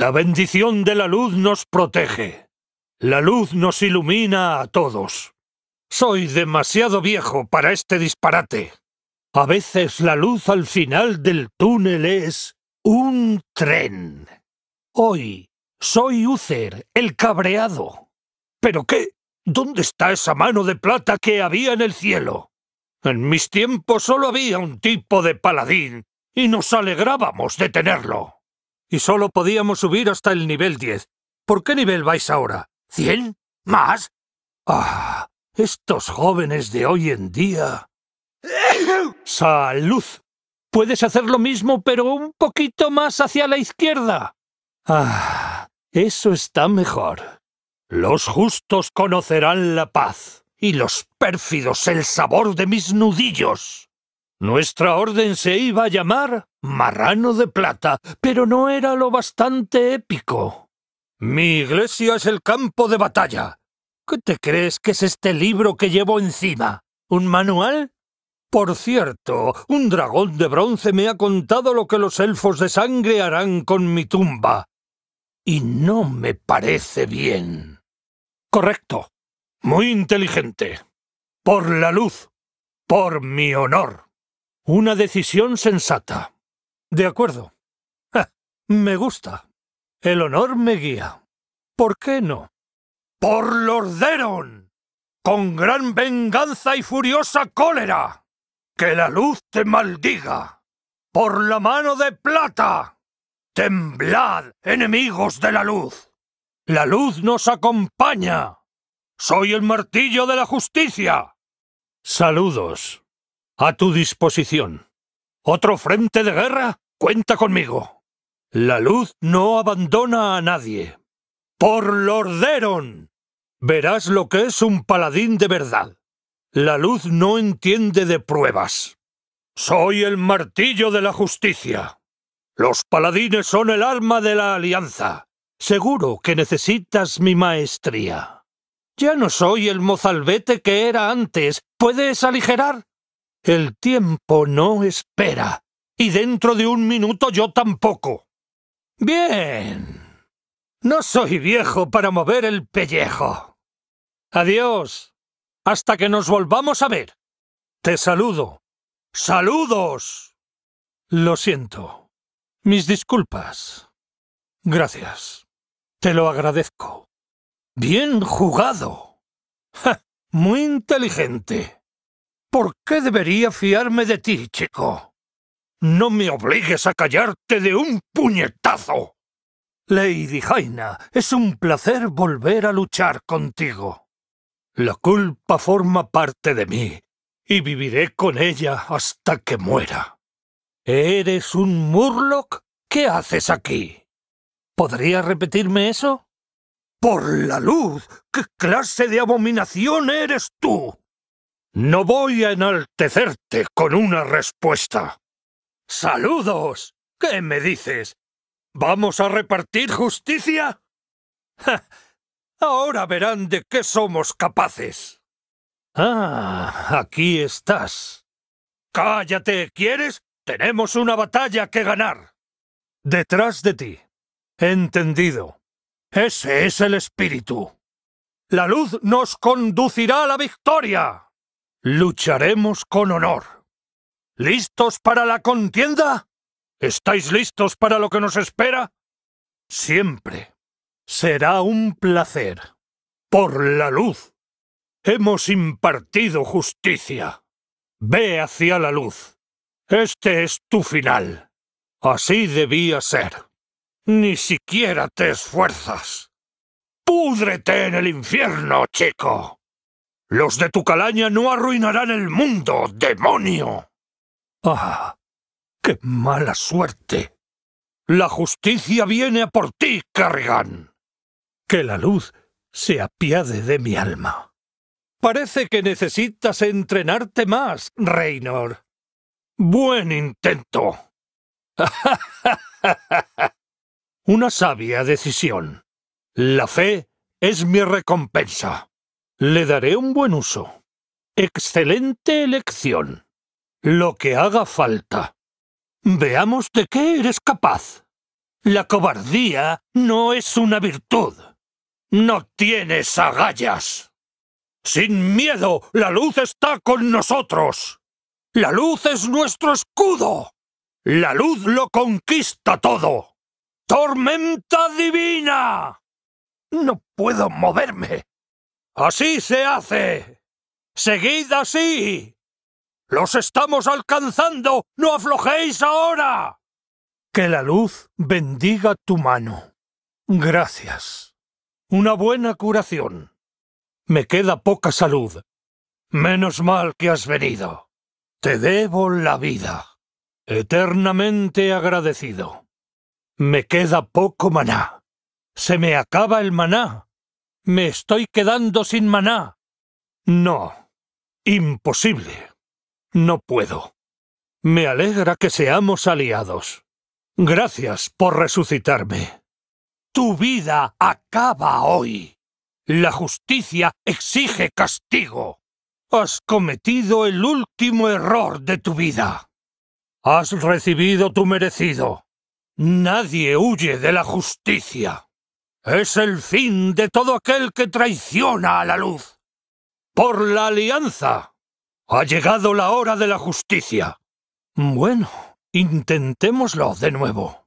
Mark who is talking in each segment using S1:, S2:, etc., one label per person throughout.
S1: La bendición de la luz nos protege. La luz nos ilumina a todos. Soy demasiado viejo para este disparate. A veces la luz al final del túnel es un tren. Hoy soy Uther, el cabreado. ¿Pero qué? ¿Dónde está esa mano de plata que había en el cielo? En mis tiempos solo había un tipo de paladín, y nos alegrábamos de tenerlo y solo podíamos subir hasta el nivel 10. ¿Por qué nivel vais ahora? ¿Cien? ¿Más? ¡Ah! Estos jóvenes de hoy en día. ¡Salud! Puedes hacer lo mismo, pero un poquito más hacia la izquierda. Ah, eso está mejor. Los justos conocerán la paz y los pérfidos el sabor de mis nudillos. Nuestra orden se iba a llamar Marrano de Plata, pero no era lo bastante épico. Mi iglesia es el campo de batalla. ¿Qué te crees que es este libro que llevo encima? ¿Un manual? Por cierto, un dragón de bronce me ha contado lo que los elfos de sangre harán con mi tumba. Y no me parece bien. Correcto. Muy inteligente. Por la luz. Por mi honor. Una decisión sensata. De acuerdo. me gusta. El honor me guía. ¿Por qué no? Por Lorderon. Con gran venganza y furiosa cólera. Que la luz te maldiga. Por la mano de plata. Temblad, enemigos de la luz. La luz nos acompaña. Soy el martillo de la justicia. Saludos. A tu disposición. ¿Otro frente de guerra? Cuenta conmigo. La luz no abandona a nadie. ¡Por Lorderon! Verás lo que es un paladín de verdad. La luz no entiende de pruebas. Soy el martillo de la justicia. Los paladines son el alma de la alianza. Seguro que necesitas mi maestría. Ya no soy el mozalbete que era antes. ¿Puedes aligerar? El tiempo no espera, y dentro de un minuto yo tampoco. Bien. No soy viejo para mover el pellejo. Adiós. Hasta que nos volvamos a ver. Te saludo. ¡Saludos! Lo siento. Mis disculpas. Gracias. Te lo agradezco. Bien jugado. Muy inteligente. ¿Por qué debería fiarme de ti, chico? No me obligues a callarte de un puñetazo. Lady Jaina, es un placer volver a luchar contigo. La culpa forma parte de mí, y viviré con ella hasta que muera. ¿Eres un Murloc? ¿Qué haces aquí? ¿Podría repetirme eso? Por la luz, ¿qué clase de abominación eres tú? No voy a enaltecerte con una respuesta. ¡Saludos! ¿Qué me dices? ¿Vamos a repartir justicia? Ahora verán de qué somos capaces. Ah, aquí estás. Cállate, ¿quieres? Tenemos una batalla que ganar. Detrás de ti. Entendido. Ese es el espíritu. La luz nos conducirá a la victoria. Lucharemos con honor. ¿Listos para la contienda? ¿Estáis listos para lo que nos espera? Siempre. Será un placer. Por la luz. Hemos impartido justicia. Ve hacia la luz. Este es tu final. Así debía ser. Ni siquiera te esfuerzas. ¡Púdrete en el infierno, chico! Los de tu calaña no arruinarán el mundo, demonio. Ah, qué mala suerte. La justicia viene a por ti, Cargan. Que la luz se apiade de mi alma. Parece que necesitas entrenarte más, Reynor. Buen intento. Una sabia decisión. La fe es mi recompensa. Le daré un buen uso. Excelente elección. Lo que haga falta. Veamos de qué eres capaz. La cobardía no es una virtud. No tienes agallas. Sin miedo, la luz está con nosotros. La luz es nuestro escudo. La luz lo conquista todo. ¡Tormenta divina! No puedo moverme. Así se hace. Seguid así. Los estamos alcanzando. No aflojéis ahora. Que la luz bendiga tu mano. Gracias. Una buena curación. Me queda poca salud. Menos mal que has venido. Te debo la vida. Eternamente agradecido. Me queda poco maná. Se me acaba el maná. Me estoy quedando sin maná. No. Imposible. No puedo. Me alegra que seamos aliados. Gracias por resucitarme. Tu vida acaba hoy. La justicia exige castigo. Has cometido el último error de tu vida. Has recibido tu merecido. Nadie huye de la justicia es el fin de todo aquel que traiciona a la luz. Por la alianza ha llegado la hora de la justicia. Bueno, intentémoslo de nuevo.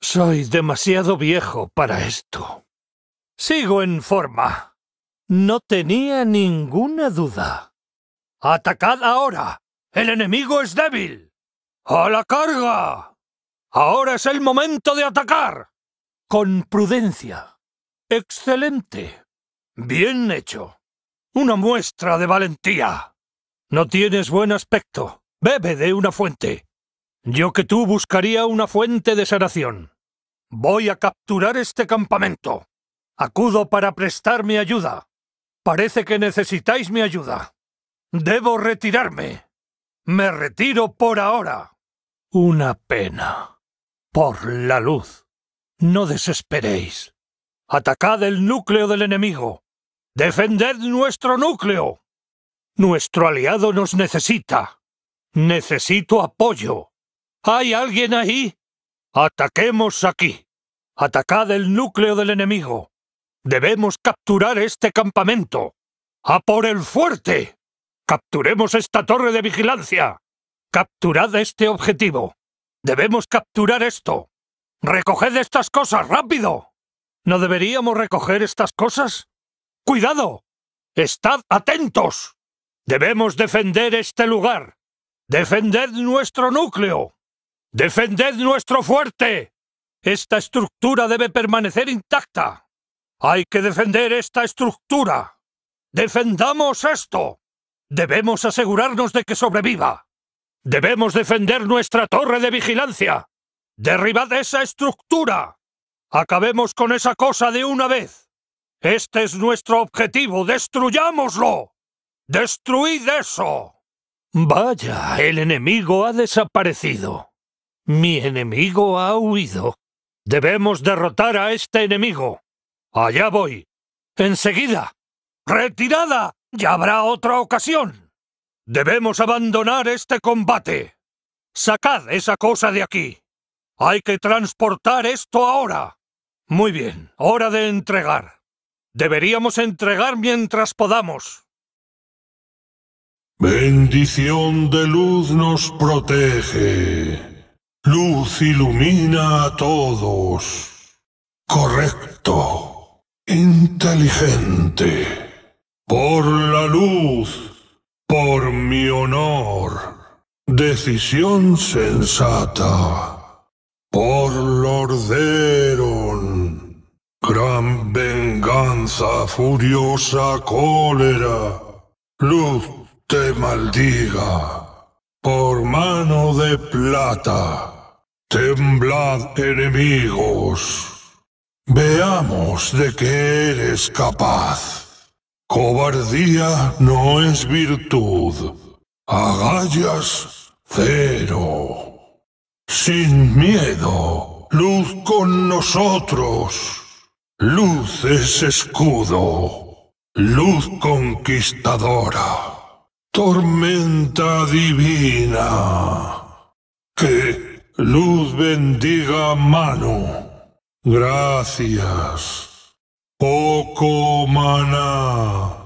S1: Soy demasiado viejo para esto. Sigo en forma. No tenía ninguna duda. ¡Atacad ahora! ¡El enemigo es débil! ¡A la carga! ¡Ahora es el momento de atacar! con prudencia. Excelente. Bien hecho. Una muestra de valentía. No tienes buen aspecto. Bebe de una fuente. Yo que tú buscaría una fuente de sanación. Voy a capturar este campamento. Acudo para prestar mi ayuda. Parece que necesitáis mi ayuda. Debo retirarme. Me retiro por ahora. Una pena. Por la luz. No desesperéis. Atacad el núcleo del enemigo. Defended nuestro núcleo. Nuestro aliado nos necesita. Necesito apoyo. ¿Hay alguien ahí? Ataquemos aquí. Atacad el núcleo del enemigo. Debemos capturar este campamento. ¡A por el fuerte! Capturemos esta torre de vigilancia. Capturad este objetivo. Debemos capturar esto. ¡Recoged estas cosas, rápido! ¿No deberíamos recoger estas cosas? ¡Cuidado! ¡Estad atentos! Debemos defender este lugar. Defended nuestro núcleo. Defended nuestro fuerte. Esta estructura debe permanecer intacta. Hay que defender esta estructura. Defendamos esto. Debemos asegurarnos de que sobreviva. Debemos defender nuestra torre de vigilancia. Derribad esa estructura. Acabemos con esa cosa de una vez. Este es nuestro objetivo. Destruyámoslo. Destruid eso. Vaya, el enemigo ha desaparecido. Mi enemigo ha huido. Debemos derrotar a este enemigo. Allá voy. Enseguida. Retirada. Ya habrá otra ocasión. Debemos abandonar este combate. Sacad esa cosa de aquí. Hay que transportar esto ahora. Muy bien, hora de entregar. Deberíamos entregar mientras podamos.
S2: Bendición de luz nos protege. Luz ilumina a todos. Correcto. Inteligente. Por la luz. Por mi honor. Decisión sensata. Por Lorderon, gran venganza, furiosa cólera, luz te maldiga. Por mano de plata, temblad enemigos. Veamos de qué eres capaz. Cobardía no es virtud. Agallas cero. Sin miedo, luz con nosotros. Luz es escudo, luz conquistadora, tormenta divina. Que luz bendiga mano. Gracias. Poco maná.